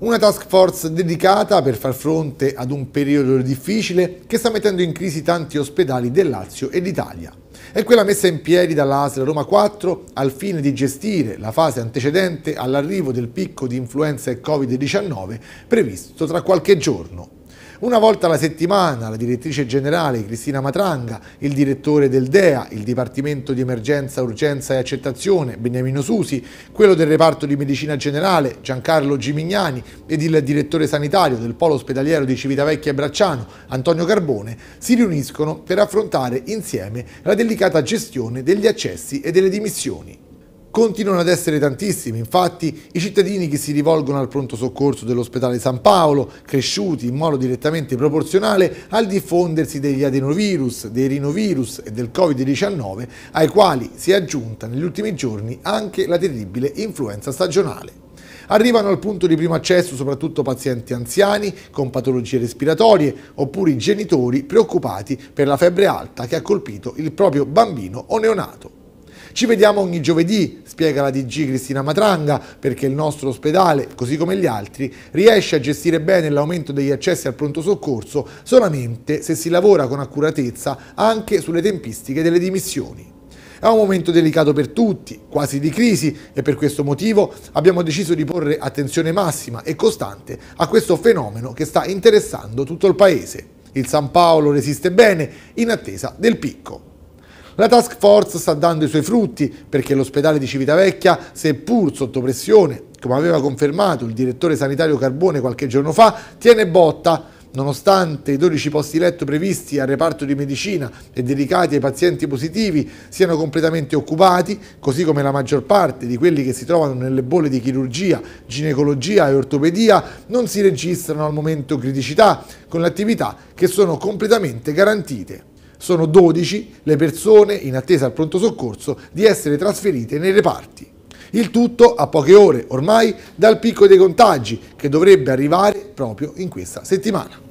Una task force dedicata per far fronte ad un periodo difficile che sta mettendo in crisi tanti ospedali del Lazio e d'Italia. È quella messa in piedi dall'ASL Roma 4 al fine di gestire la fase antecedente all'arrivo del picco di influenza e Covid-19 previsto tra qualche giorno. Una volta alla settimana la direttrice generale Cristina Matranga, il direttore del DEA, il Dipartimento di Emergenza, Urgenza e Accettazione Beniamino Susi, quello del reparto di medicina generale Giancarlo Gimignani ed il direttore sanitario del polo ospedaliero di Civitavecchia e Bracciano Antonio Carbone si riuniscono per affrontare insieme la delicata gestione degli accessi e delle dimissioni continuano ad essere tantissimi, infatti i cittadini che si rivolgono al pronto soccorso dell'ospedale San Paolo, cresciuti in modo direttamente proporzionale al diffondersi degli adenovirus, dei rinovirus e del Covid-19, ai quali si è aggiunta negli ultimi giorni anche la terribile influenza stagionale. Arrivano al punto di primo accesso soprattutto pazienti anziani con patologie respiratorie oppure i genitori preoccupati per la febbre alta che ha colpito il proprio bambino o neonato. Ci vediamo ogni giovedì, spiega la DG Cristina Matranga, perché il nostro ospedale, così come gli altri, riesce a gestire bene l'aumento degli accessi al pronto soccorso solamente se si lavora con accuratezza anche sulle tempistiche delle dimissioni. È un momento delicato per tutti, quasi di crisi, e per questo motivo abbiamo deciso di porre attenzione massima e costante a questo fenomeno che sta interessando tutto il Paese. Il San Paolo resiste bene in attesa del picco. La task force sta dando i suoi frutti perché l'ospedale di Civitavecchia, seppur sotto pressione, come aveva confermato il direttore sanitario Carbone qualche giorno fa, tiene botta. Nonostante i 12 posti letto previsti al reparto di medicina e dedicati ai pazienti positivi siano completamente occupati, così come la maggior parte di quelli che si trovano nelle bolle di chirurgia, ginecologia e ortopedia, non si registrano al momento criticità con le attività che sono completamente garantite. Sono 12 le persone in attesa al pronto soccorso di essere trasferite nei reparti. Il tutto a poche ore ormai dal picco dei contagi che dovrebbe arrivare proprio in questa settimana.